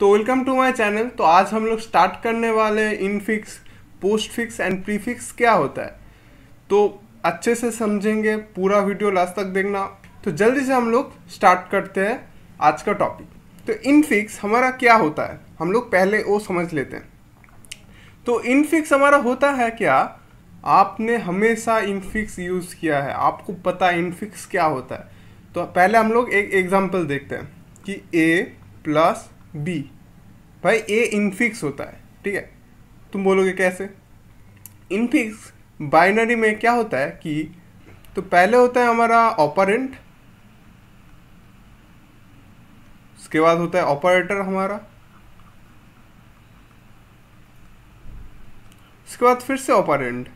तो welcome to my channel तो आज हम लोग स्टार्ट करने वाले infix postfix and prefix क्या होता है तो अच्छे से समझेंगे पूरा वीडियो लास्ट तक देखना तो जल्दी से हम लोग स्टार्ट करते हैं आज का टॉपिक तो इनफिक्स हमारा क्या होता है हम लोग पहले वो समझ लेते हैं तो इनफिक्स हमारा होता है क्या आपने हमेशा इनफिक्स यूज़ किया है आपको पता इनफिक्स क्या होता है तो पहले हम लोग एक एग्जाम्पल देखते हैं कि ए प्लस बी भाई ए इनफिक्स होता है ठीक है तुम बोलोगे कैसे इनफिक्स बाइनरी में क्या होता है कि तो पहले होता है हमारा ऑपरेंट उसके बाद होता है ऑपरेटर हमारा उसके बाद फिर से ऑपरेंट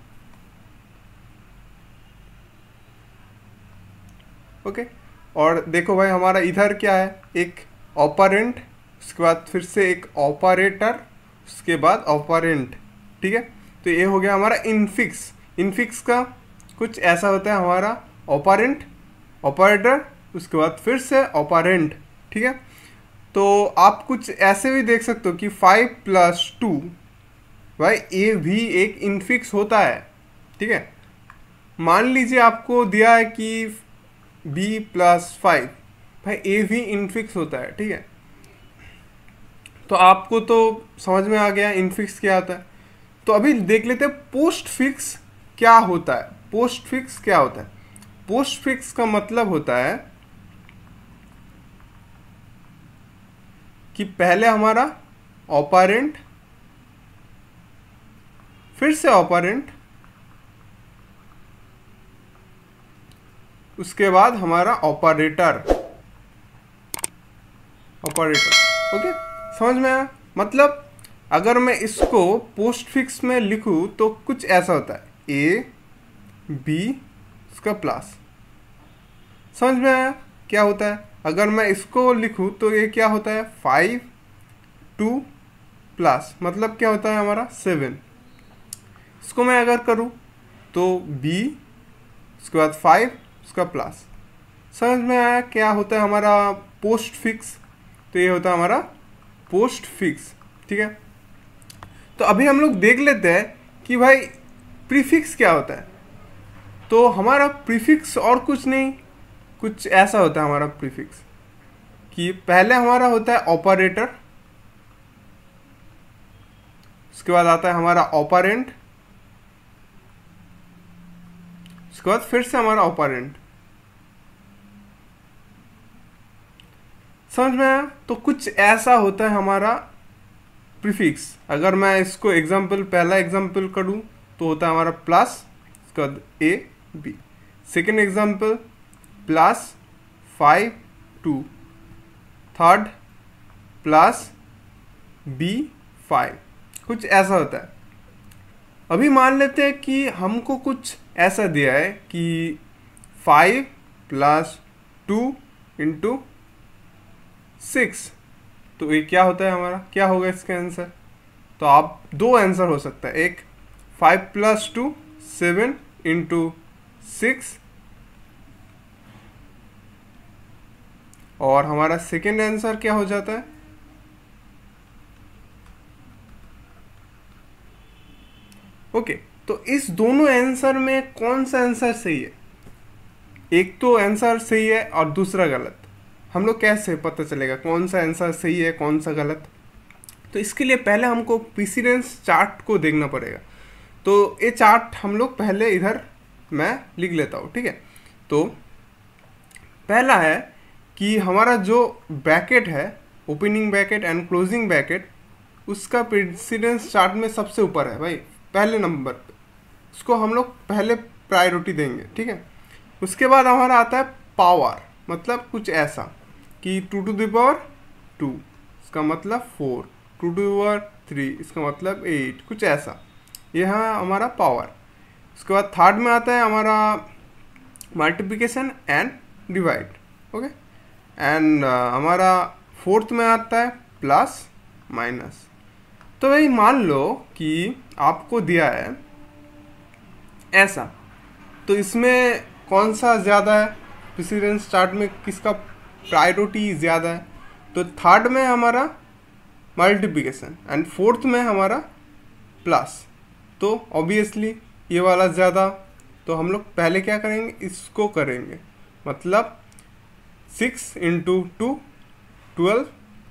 ओके और देखो भाई हमारा इधर क्या है एक ऑपरेंट उसके बाद फिर से एक ऑपरेटर उसके बाद ऑपरेंट ठीक है तो ये हो गया हमारा इनफिक्स इनफिक्स का कुछ ऐसा होता है हमारा ऑपरेंट ऑपरेटर उसके बाद फिर से ऑपरेंट ठीक है तो आप कुछ ऐसे भी देख सकते हो कि फाइव प्लस टू भाई ये भी एक इनफिक्स होता है ठीक है मान लीजिए आपको दिया है कि बी प्लस फाइव भाई ए भी इनफिक्स होता है ठीक है तो आपको तो समझ में आ गया इनफिक्स क्या आता है तो अभी देख लेते हैं पोस्ट फिक्स क्या होता है पोस्ट फिक्स क्या होता है पोस्ट फिक्स का मतलब होता है कि पहले हमारा ऑपरेंट फिर से ऑपरेंट उसके बाद हमारा ऑपरेटर ऑपरेटर ओके समझ में आया मतलब अगर मैं इसको पोस्ट फिक्स में लिखूँ तो कुछ ऐसा होता है ए बी इसका प्लस समझ में आया क्या होता है अगर मैं इसको लिखूँ तो ये क्या होता है फाइव टू प्लस मतलब क्या होता है हमारा सेवन इसको मैं अगर करूँ तो बी उसके बाद फाइव उसका प्लस समझ में आया क्या होता है हमारा पोस्ट फिक्स तो ये होता है हमारा पोस्ट फिक्स ठीक है तो अभी हम लोग देख लेते हैं कि भाई प्रीफिक्स क्या होता है तो हमारा प्रीफिक्स और कुछ नहीं कुछ ऐसा होता है हमारा प्रीफिक्स कि पहले हमारा होता है ऑपरेटर उसके बाद आता है हमारा ऑपरेंट उसके बाद फिर से हमारा ऑपरेंट समझ में आया तो कुछ ऐसा होता है हमारा प्रीफिक्स अगर मैं इसको एग्जाम्पल पहला एग्जाम्पल करूँ तो होता है हमारा प्लस कद A B second example plus five to third plus B five कुछ ऐसा होता है अभी मान लेते हैं कि हमको कुछ ऐसा दिया है कि five plus two into six तो ये क्या होता है हमारा क्या होगा इसका आंसर तो आप दो आंसर हो सकता है एक five plus two seven into six और हमारा सेकेंड आंसर क्या हो जाता है ओके okay, तो इस दोनों आंसर में कौन सा आंसर सही है एक तो आंसर सही है और दूसरा गलत हम लोग कैसे पता चलेगा कौन सा आंसर सही है कौन सा गलत तो इसके लिए पहले हमको प्रिसीडेंस चार्ट को देखना पड़ेगा तो ये चार्ट हम लोग पहले इधर मैं लिख लेता हूँ ठीक है तो पहला है कि हमारा जो ब्रैकेट है opening bracket and closing bracket उसका प्रिसीडेंस चार्ट में सबसे ऊपर है भाई पहले नंबर पे उसको हम लोग पहले प्रायोरिटी देंगे ठीक है उसके बाद हमारा आता है पावर मतलब कुछ ऐसा कि टू टू दावर टू इसका मतलब four two to the power three इसका मतलब एट कुछ ऐसा यह है हमारा पावर उसके बाद थर्ड में आता है हमारा multiplication and divide okay and हमारा फोर्थ में आता है प्लस माइनस तो भाई मान लो कि आपको दिया है ऐसा तो इसमें कौन सा ज़्यादा है प्रेसिडेंट स्टार्ट में किसका प्रायोरिटी ज़्यादा है तो थर्ड में हमारा मल्टीप्लिकेशन एंड फोर्थ में हमारा प्लस तो ऑब्वियसली ये वाला ज़्यादा तो हम लोग पहले क्या करेंगे इसको करेंगे मतलब सिक्स इंटू टू ट्वेल्व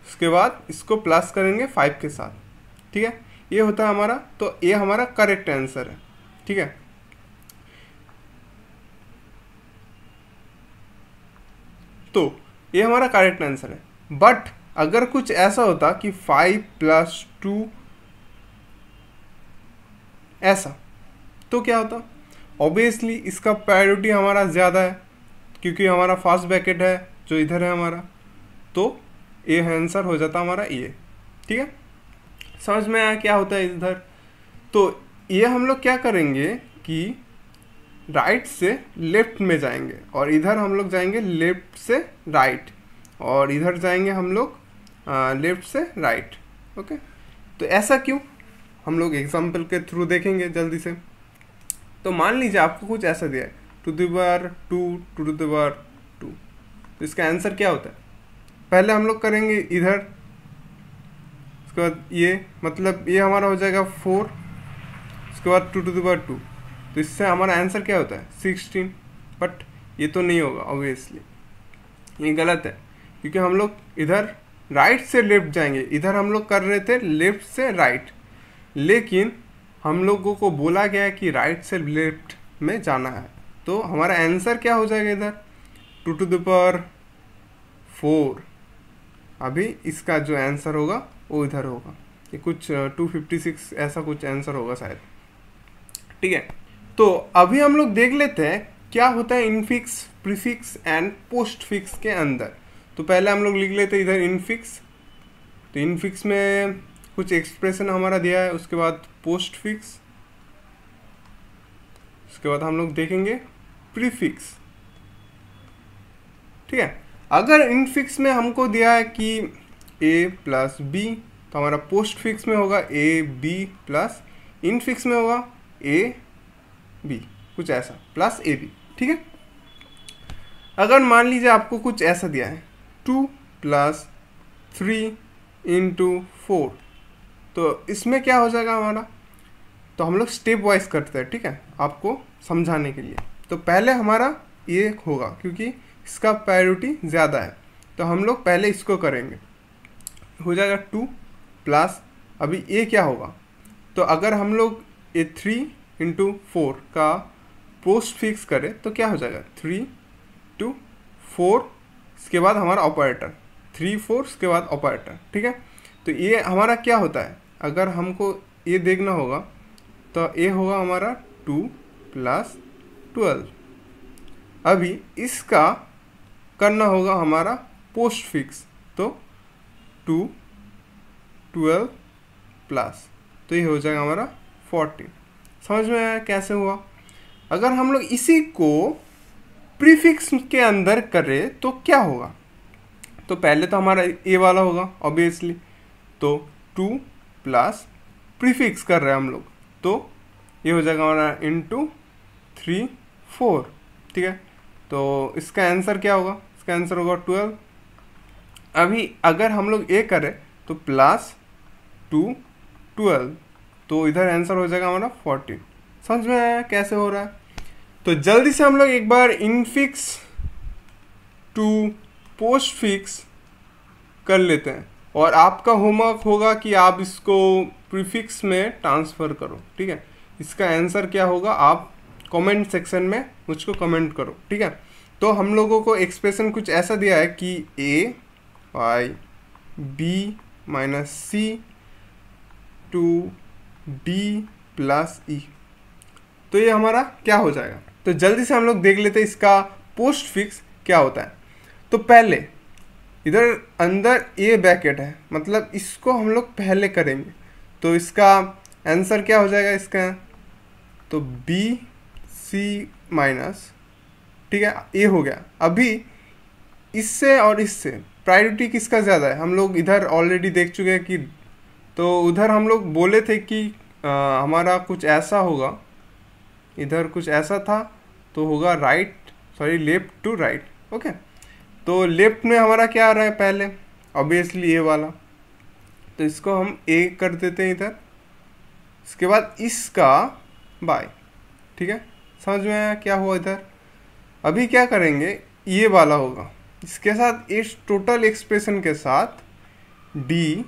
उसके बाद इसको प्लस करेंगे फाइव के साथ ठीक है ये होता है हमारा तो ये हमारा करेक्ट आंसर है ठीक है तो ये हमारा करेक्ट आंसर है बट अगर कुछ ऐसा होता कि फाइव प्लस टू ऐसा तो क्या होता ऑब्वियसली इसका प्रायोरिटी हमारा ज़्यादा है क्योंकि हमारा फास्ट बैकेट है जो इधर है हमारा तो ये आंसर हो जाता हमारा ये ठीक है समझ में आया क्या होता है इधर तो ये हम लोग क्या करेंगे कि राइट से लेफ्ट में जाएंगे और इधर हम लोग जाएंगे लेफ्ट से राइट और इधर जाएंगे हम लोग लेफ्ट से राइट ओके तो ऐसा क्यों हम लोग एग्जाम्पल के थ्रू देखेंगे जल्दी से तो मान लीजिए आपको कुछ ऐसा दिया है two the two to to the power two तो इसका आंसर क्या होता है पहले हम लोग करेंगे इधर उसके बाद ये मतलब ये हमारा हो जाएगा फोर उसके बाद टू टू दर टू तो इससे हमारा आंसर क्या होता है सिक्सटीन बट ये तो नहीं होगा ऑब्वियसली ये गलत है क्योंकि हम लोग इधर राइट से लेफ्ट जाएंगे इधर हम लोग कर रहे थे लेफ्ट से राइट लेकिन हम लोगों को बोला गया कि राइट से लेफ्ट में जाना है तो हमारा आंसर क्या हो जाएगा इधर टू टू दर फोर अभी इसका जो आंसर होगा वो इधर होगा ये कुछ टू फिफ्टी सिक्स ऐसा कुछ आंसर होगा शायद ठीक है तो अभी हम लोग देख लेते हैं क्या होता है infix prefix and postfix के अंदर तो पहले हम लोग लिख लेते हैं इधर इनफिक्स तो इनफिक्स में कुछ एक्सप्रेशन हमारा दिया है उसके बाद पोस्ट फिक्स उसके बाद हम लोग देखेंगे प्रीफिक्स ठीक है अगर इनफिक्स में हमको दिया है कि ए प्लस बी तो हमारा पोस्ट फिक्स में होगा ए बी प्लस इनफिक्स में होगा ए बी कुछ ऐसा प्लस ए बी ठीक है अगर मान लीजिए आपको कुछ ऐसा दिया है two plus three into four तो इसमें क्या हो जाएगा हमारा तो हम लोग स्टेप वाइज करते हैं ठीक है आपको समझाने के लिए तो पहले हमारा ये होगा क्योंकि इसका प्रायोरिटी ज़्यादा है तो हम लोग पहले इसको करेंगे हो जाएगा टू प्लस अभी ए क्या होगा तो अगर हम लोग ए थ्री इंटू फोर का पोस्ट फिक्स करें तो क्या हो जाएगा थ्री टू फोर इसके बाद हमारा ऑपरेटर थ्री फोर उसके बाद ऑपरेटर ठीक है तो ये हमारा क्या होता है अगर हमको ये देखना होगा तो ये होगा हमारा टू प्लस ट्वेल्व अभी इसका करना होगा हमारा पोस्ट फिक्स तो टू ट्वेल्व प्लस तो ये हो जाएगा हमारा फोर्टीन समझ में आया कैसे हुआ अगर हम लोग इसी को प्रीफिक्स के अंदर करें तो क्या होगा तो पहले तो हमारा ए वाला होगा ऑब्वियसली तो टू प्लस प्रीफिक्स कर रहे हैं हम लोग तो ये हो जाएगा हमारा इंटू थ्री फोर ठीक है तो इसका आंसर क्या होगा इसका आंसर होगा ट्वेल्व अभी अगर हम लोग ए करें तो प्लस टू ट्वेल्व तो इधर आंसर हो जाएगा हमारा फोर्टीन समझ में आया कैसे हो रहा है तो जल्दी से हम लोग एक बार इनफिक्स टू पोस्ट फिक्स कर लेते हैं और आपका होमवर्क होगा कि आप इसको प्रीफिक्स में ट्रांसफ़र करो ठीक है इसका आंसर क्या होगा आप कमेंट सेक्शन में मुझको कमेंट करो ठीक है तो हम लोगों को एक्सप्रेशन कुछ ऐसा दिया है कि A Y B minus C two D plus E तो ये हमारा क्या हो जाएगा तो जल्दी से हम लोग देख लेते हैं इसका पोस्ट फिक्स क्या होता है तो पहले इधर अंदर ए ब्रैकेट है मतलब इसको हम लोग पहले करेंगे तो इसका आंसर क्या हो जाएगा इसका तो बी सी माइनस ठीक है ए हो गया अभी इससे और इससे प्रायोरिटी किसका ज़्यादा है हम लोग इधर ऑलरेडी देख चुके हैं कि तो उधर हम लोग बोले थे कि आ, हमारा कुछ ऐसा होगा इधर कुछ ऐसा था तो होगा right sorry left to right okay तो लेफ्ट में हमारा क्या आ रहा है पहले ऑब्वियसली ये वाला तो इसको हम ए कर देते हैं इधर इसके बाद इसका बाय ठीक है समझ में आया क्या हुआ इधर अभी क्या करेंगे ये वाला होगा इसके साथ इस टोटल एक्सप्रेशन के साथ डी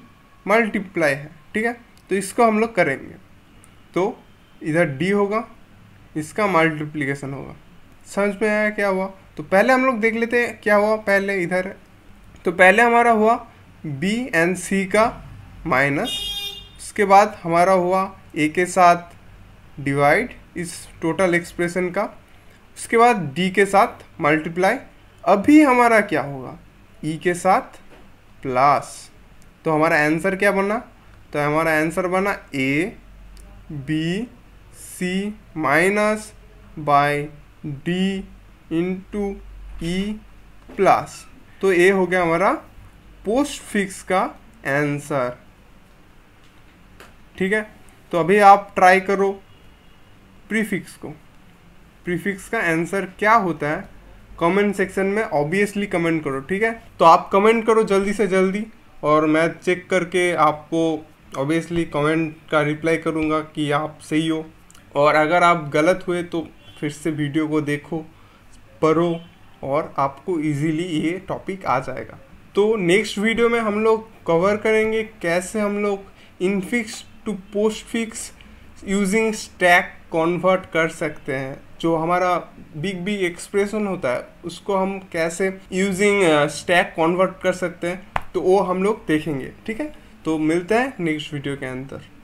मल्टीप्लाई है ठीक है तो इसको हम लोग करेंगे तो इधर डी होगा इसका मल्टीप्लीकेशन होगा समझ में आया क्या हुआ तो पहले हम लोग देख लेते हैं क्या हुआ पहले इधर तो पहले हमारा हुआ बी एंड सी का माइनस उसके बाद हमारा हुआ ए के साथ डिवाइड इस टोटल एक्सप्रेशन का उसके बाद डी के साथ मल्टीप्लाई अभी हमारा क्या होगा ई e के साथ प्लस तो हमारा आंसर क्या बना तो हमारा आंसर बना A B C minus by D into E plus तो ए हो गया हमारा पोस्ट फिक्स का आंसर ठीक है तो अभी आप ट्राई करो प्रीफिक्स को प्रीफिक्स का आंसर क्या होता है कमेंट सेक्शन में ऑब्वियसली कमेंट करो ठीक है तो आप कमेंट करो जल्दी से जल्दी और मैं चेक करके आपको ऑब्वियसली कमेंट का रिप्लाई करूँगा कि आप सही हो और अगर आप गलत हुए तो फिर से वीडियो को देखो पढ़ो और आपको इजीली ये टॉपिक आ जाएगा तो नेक्स्ट वीडियो में हम लोग कवर करेंगे कैसे हम लोग infix to postfix using stack convert कर सकते हैं जो हमारा बिग बिग एक्सप्रेशन होता है उसको हम कैसे यूजिंग स्टैक कॉन्वर्ट कर सकते हैं तो वो हम लोग देखेंगे ठीक है तो मिलते हैं नेक्स्ट वीडियो के अंदर